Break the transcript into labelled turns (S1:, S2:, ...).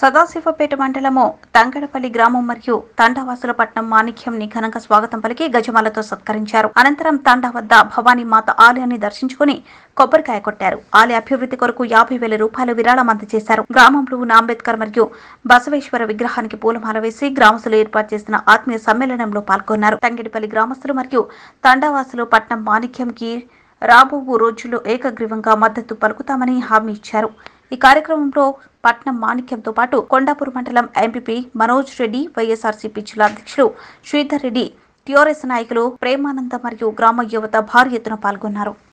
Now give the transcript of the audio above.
S1: సదాశివపేట మండలము తంగడపల్లి గ్రామం మరియు తండావాసుల పట్నం మాణిక్యంని ఘనంగా స్వాగతం పలికి గజమాలతో సత్కరించారు అనంతరం తండా వద్ద భవానీ మాత ఆలయాన్ని దర్శించుకుని కొబ్బరికాయ కొట్టారు ఆలయ అభివృద్ధి కొరకు యాభై వేల రూపాయలు విరాళం అందజేశారు గ్రామంలో ఉన్న అంబేద్కర్ మరియు బసవేశ్వర విగ్రహానికి పూలమాల వేసి గ్రామస్తులు ఏర్పాటు చేసిన ఆత్మీయ సమ్మేళనంలో పాల్గొన్నారు తంగడిపల్లి గ్రామస్తులు మరియు తండావాసులు పట్నం మాణిక్యంకి రాబోవు రోజుల్లో ఏకగ్రీవంగా మద్దతు పలుకుతామని హామీ ఇచ్చారు ఈ కార్యక్రమంలో పట్నం మాణిక్యంతో పాటు కొండాపూర్ మండలం ఎంపీపీ మనోజ్ రెడ్డి వైఎస్ఆర్సీపీ జిల్లా అధ్యక్షులు శ్రీధర్ రెడ్డి టిఆర్ఎస్ నాయకులు ప్రేమానంద మరియు గ్రామ యువత భారీ ఎత్తున పాల్గొన్నారు